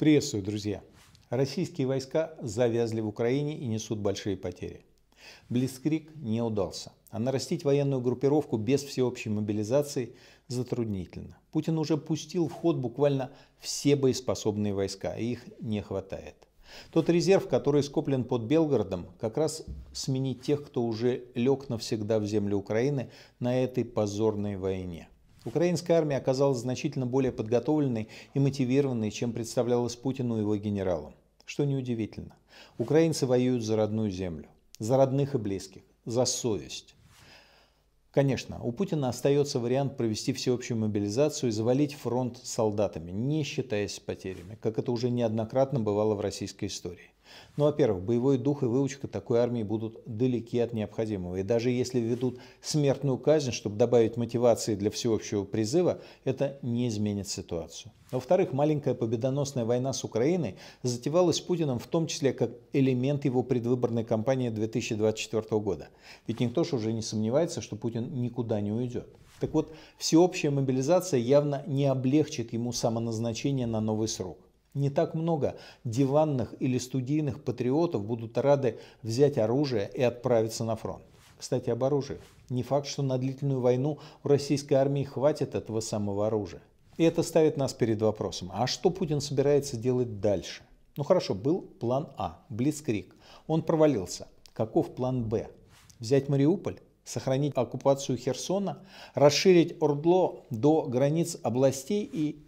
Приветствую, друзья! Российские войска завязли в Украине и несут большие потери. Блицкрик не удался, а нарастить военную группировку без всеобщей мобилизации затруднительно. Путин уже пустил в ход буквально все боеспособные войска, и их не хватает. Тот резерв, который скоплен под Белгородом, как раз сменить тех, кто уже лег навсегда в землю Украины на этой позорной войне. Украинская армия оказалась значительно более подготовленной и мотивированной, чем представлялось Путину и его генералам. Что неудивительно. Украинцы воюют за родную землю, за родных и близких, за совесть. Конечно, у Путина остается вариант провести всеобщую мобилизацию и завалить фронт солдатами, не считаясь с потерями, как это уже неоднократно бывало в российской истории. Ну, во-первых, боевой дух и выучка такой армии будут далеки от необходимого. И даже если ведут смертную казнь, чтобы добавить мотивации для всеобщего призыва, это не изменит ситуацию. Во-вторых, маленькая победоносная война с Украиной затевалась Путиным в том числе как элемент его предвыборной кампании 2024 года. Ведь никто же уже не сомневается, что Путин никуда не уйдет. Так вот, всеобщая мобилизация явно не облегчит ему самоназначение на новый срок. Не так много диванных или студийных патриотов будут рады взять оружие и отправиться на фронт. Кстати, об оружии. Не факт, что на длительную войну у российской армии хватит этого самого оружия. И это ставит нас перед вопросом, а что Путин собирается делать дальше? Ну хорошо, был план А, Блицкрик. Он провалился. Каков план Б? Взять Мариуполь? Сохранить оккупацию Херсона? Расширить Ордло до границ областей и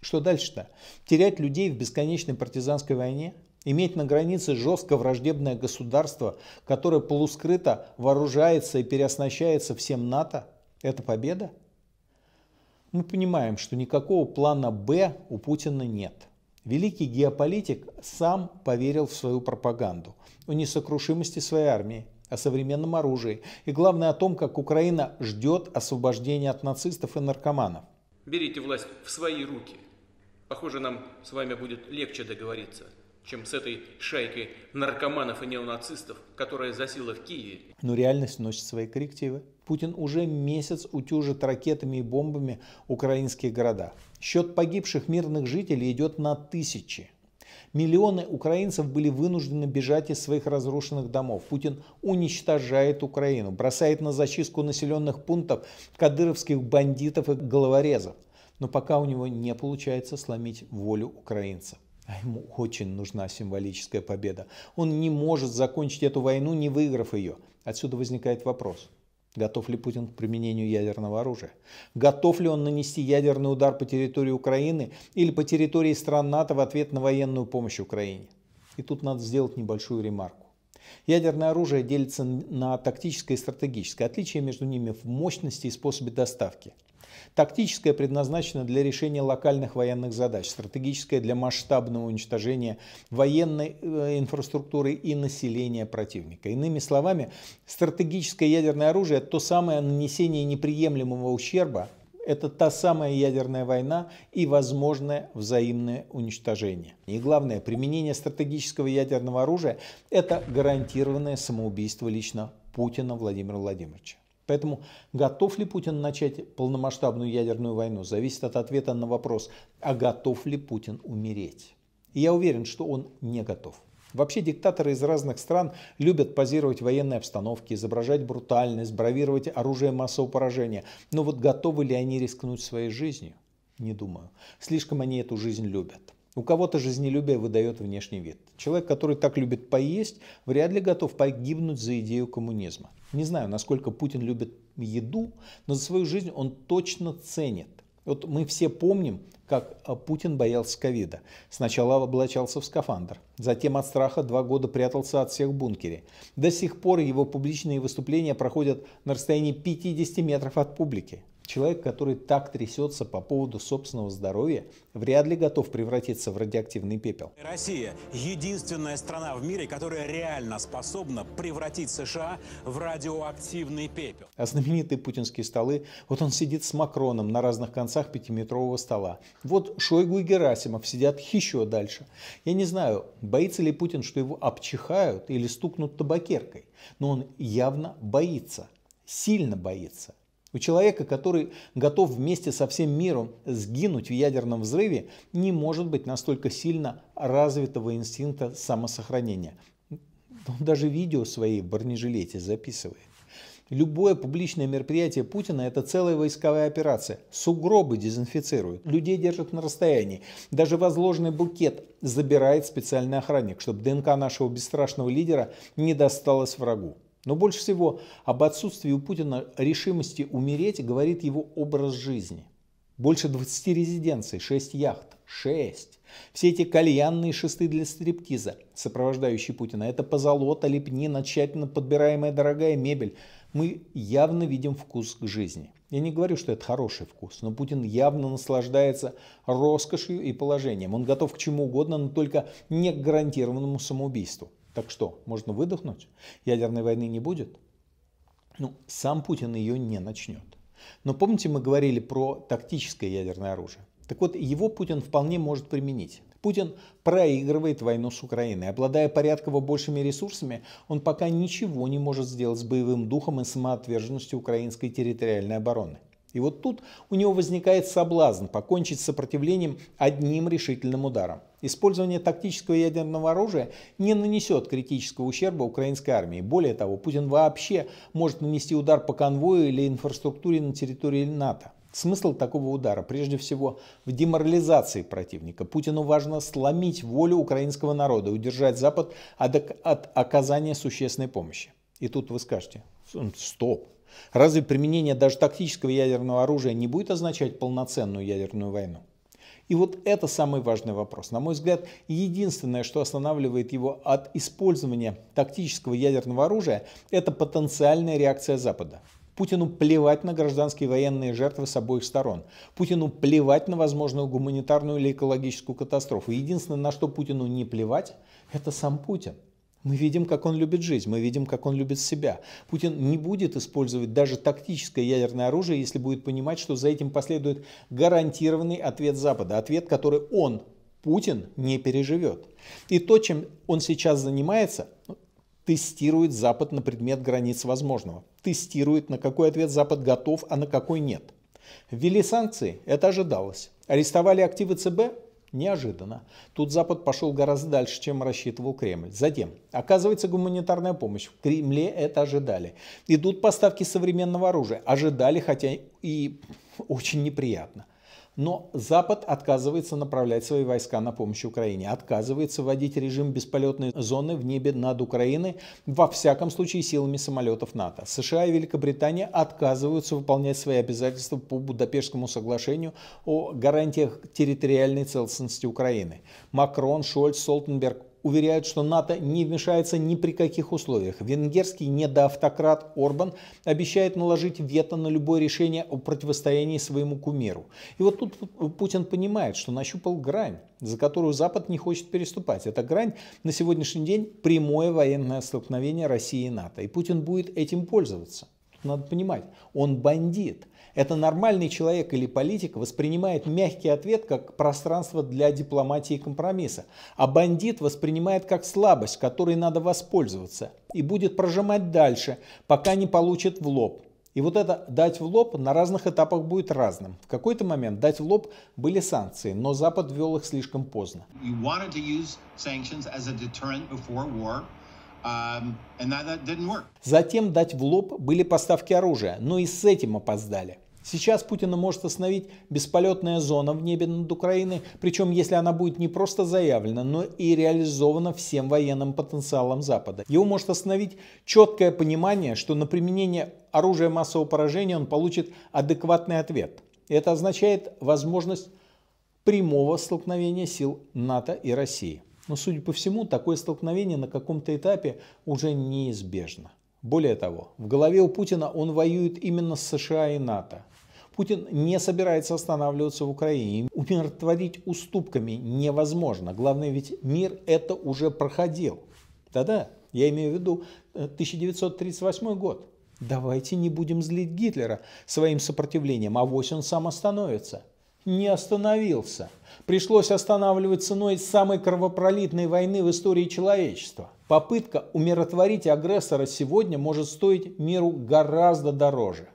что дальше-то? Терять людей в бесконечной партизанской войне? Иметь на границе жестко враждебное государство, которое полускрыто вооружается и переоснащается всем НАТО? Это победа? Мы понимаем, что никакого плана «Б» у Путина нет – Великий геополитик сам поверил в свою пропаганду, о несокрушимости своей армии, о современном оружии и, главное, о том, как Украина ждет освобождения от нацистов и наркоманов. Берите власть в свои руки. Похоже, нам с вами будет легче договориться, чем с этой шайкой наркоманов и неонацистов, которая засела в Киеве. Но реальность носит свои коррективы. Путин уже месяц утюжит ракетами и бомбами украинские города. Счет погибших мирных жителей идет на тысячи. Миллионы украинцев были вынуждены бежать из своих разрушенных домов. Путин уничтожает Украину, бросает на зачистку населенных пунктов кадыровских бандитов и головорезов. Но пока у него не получается сломить волю украинцев. А ему очень нужна символическая победа. Он не может закончить эту войну, не выиграв ее. Отсюда возникает вопрос, Готов ли Путин к применению ядерного оружия? Готов ли он нанести ядерный удар по территории Украины или по территории стран НАТО в ответ на военную помощь Украине? И тут надо сделать небольшую ремарку. Ядерное оружие делится на тактическое и стратегическое. Отличие между ними в мощности и способе доставки. Тактическое предназначено для решения локальных военных задач, стратегическое для масштабного уничтожения военной э, инфраструктуры и населения противника. Иными словами, стратегическое ядерное оружие – это то самое нанесение неприемлемого ущерба, это та самая ядерная война и возможное взаимное уничтожение. И главное, применение стратегического ядерного оружия – это гарантированное самоубийство лично Путина Владимира Владимировича. Поэтому готов ли Путин начать полномасштабную ядерную войну, зависит от ответа на вопрос, а готов ли Путин умереть. И я уверен, что он не готов. Вообще диктаторы из разных стран любят позировать военные обстановки, изображать брутальность, бравировать оружие массового поражения. Но вот готовы ли они рискнуть своей жизнью? Не думаю. Слишком они эту жизнь любят. У кого-то жизнелюбие выдает внешний вид. Человек, который так любит поесть, вряд ли готов погибнуть за идею коммунизма. Не знаю, насколько Путин любит еду, но за свою жизнь он точно ценит. Вот мы все помним, как а, Путин боялся ковида. Сначала облачался в скафандр, затем от страха два года прятался от всех в бункере. До сих пор его публичные выступления проходят на расстоянии 50 метров от публики. Человек, который так трясется по поводу собственного здоровья, вряд ли готов превратиться в радиоактивный пепел. Россия – единственная страна в мире, которая реально способна превратить США в радиоактивный пепел. А знаменитые путинские столы, вот он сидит с Макроном на разных концах пятиметрового стола. Вот Шойгу и Герасимов сидят еще дальше. Я не знаю, боится ли Путин, что его обчихают или стукнут табакеркой, но он явно боится, сильно боится. У человека, который готов вместе со всем миром сгинуть в ядерном взрыве, не может быть настолько сильно развитого инстинкта самосохранения. Он даже видео свои в бронежилете записывает. Любое публичное мероприятие Путина – это целая войсковая операция. Сугробы дезинфицируют, людей держат на расстоянии. Даже возложенный букет забирает специальный охранник, чтобы ДНК нашего бесстрашного лидера не досталась врагу. Но больше всего об отсутствии у Путина решимости умереть говорит его образ жизни. Больше 20 резиденций, 6 яхт, 6. Все эти кальянные шесты для стриптиза, сопровождающие Путина, это позолота, лепнина, тщательно подбираемая дорогая мебель. Мы явно видим вкус к жизни. Я не говорю, что это хороший вкус, но Путин явно наслаждается роскошью и положением. Он готов к чему угодно, но только не к гарантированному самоубийству. Так что, можно выдохнуть? Ядерной войны не будет? Ну, сам Путин ее не начнет. Но помните, мы говорили про тактическое ядерное оружие. Так вот, его Путин вполне может применить. Путин проигрывает войну с Украиной. Обладая порядково большими ресурсами, он пока ничего не может сделать с боевым духом и самоотверженностью украинской территориальной обороны. И вот тут у него возникает соблазн покончить с сопротивлением одним решительным ударом. Использование тактического ядерного оружия не нанесет критического ущерба украинской армии. Более того, Путин вообще может нанести удар по конвою или инфраструктуре на территории НАТО. Смысл такого удара прежде всего в деморализации противника. Путину важно сломить волю украинского народа, удержать Запад от, оказания существенной помощи. И тут вы скажете, стоп, Разве применение даже тактического ядерного оружия не будет означать полноценную ядерную войну? И вот это самый важный вопрос. На мой взгляд, единственное, что останавливает его от использования тактического ядерного оружия, это потенциальная реакция Запада. Путину плевать на гражданские военные жертвы с обоих сторон. Путину плевать на возможную гуманитарную или экологическую катастрофу. Единственное, на что Путину не плевать, это сам Путин. Мы видим, как он любит жизнь, мы видим, как он любит себя. Путин не будет использовать даже тактическое ядерное оружие, если будет понимать, что за этим последует гарантированный ответ Запада, ответ, который он, Путин, не переживет. И то, чем он сейчас занимается, ну, тестирует Запад на предмет границ возможного. Тестирует, на какой ответ Запад готов, а на какой нет. Ввели санкции, это ожидалось. Арестовали активы ЦБ, Неожиданно. Тут Запад пошел гораздо дальше, чем рассчитывал Кремль. Затем, оказывается, гуманитарная помощь. В Кремле это ожидали. Идут поставки современного оружия. Ожидали, хотя и очень неприятно. Но Запад отказывается направлять свои войска на помощь Украине, отказывается вводить режим бесполетной зоны в небе над Украиной, во всяком случае силами самолетов НАТО. США и Великобритания отказываются выполнять свои обязательства по Будапештскому соглашению о гарантиях территориальной целостности Украины. Макрон, Шольц, Солтенберг уверяют, что НАТО не вмешается ни при каких условиях. Венгерский недоавтократ Орбан обещает наложить вето на любое решение о противостоянии своему кумиру. И вот тут Путин понимает, что нащупал грань, за которую Запад не хочет переступать. Эта грань на сегодняшний день прямое военное столкновение России и НАТО. И Путин будет этим пользоваться надо понимать, он бандит. Это нормальный человек или политик воспринимает мягкий ответ как пространство для дипломатии и компромисса, а бандит воспринимает как слабость, которой надо воспользоваться, и будет прожимать дальше, пока не получит в лоб. И вот это дать в лоб на разных этапах будет разным. В какой-то момент дать в лоб были санкции, но Запад ввел их слишком поздно. We Затем дать в лоб были поставки оружия, но и с этим опоздали. Сейчас Путина может остановить бесполетная зона в небе над Украиной, причем если она будет не просто заявлена, но и реализована всем военным потенциалом Запада. Его может остановить четкое понимание, что на применение оружия массового поражения он получит адекватный ответ. Это означает возможность прямого столкновения сил НАТО и России. Но, судя по всему, такое столкновение на каком-то этапе уже неизбежно. Более того, в голове у Путина он воюет именно с США и НАТО. Путин не собирается останавливаться в Украине. Умиротворить уступками невозможно. Главное, ведь мир это уже проходил. Да-да, я имею в виду 1938 э, год. Давайте не будем злить Гитлера своим сопротивлением, а вось он сам остановится не остановился. Пришлось останавливать ценой самой кровопролитной войны в истории человечества. Попытка умиротворить агрессора сегодня может стоить миру гораздо дороже.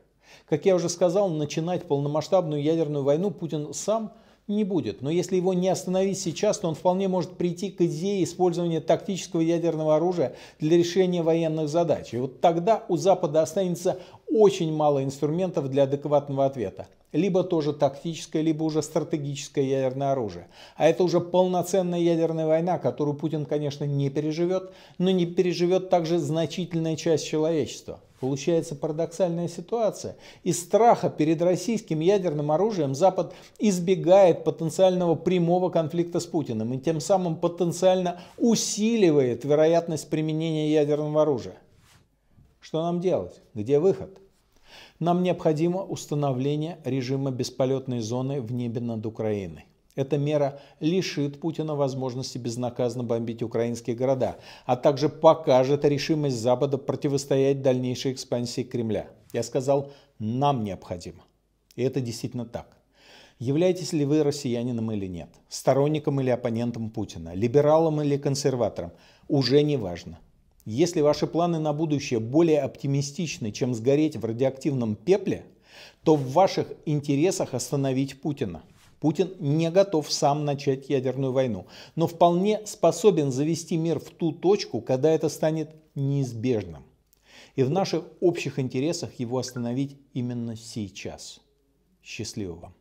Как я уже сказал, начинать полномасштабную ядерную войну Путин сам не будет. Но если его не остановить сейчас, то он вполне может прийти к идее использования тактического ядерного оружия для решения военных задач. И вот тогда у Запада останется очень мало инструментов для адекватного ответа либо тоже тактическое, либо уже стратегическое ядерное оружие. А это уже полноценная ядерная война, которую Путин, конечно, не переживет, но не переживет также значительная часть человечества. Получается парадоксальная ситуация. Из страха перед российским ядерным оружием Запад избегает потенциального прямого конфликта с Путиным и тем самым потенциально усиливает вероятность применения ядерного оружия. Что нам делать? Где выход? Нам необходимо установление режима бесполетной зоны в небе над Украиной. Эта мера лишит Путина возможности безнаказанно бомбить украинские города, а также покажет решимость Запада противостоять дальнейшей экспансии Кремля. Я сказал, нам необходимо. И это действительно так. Являетесь ли вы россиянином или нет, сторонником или оппонентом Путина, либералом или консерватором, уже не важно. Если ваши планы на будущее более оптимистичны, чем сгореть в радиоактивном пепле, то в ваших интересах остановить Путина. Путин не готов сам начать ядерную войну, но вполне способен завести мир в ту точку, когда это станет неизбежным. И в наших общих интересах его остановить именно сейчас. Счастливо вам!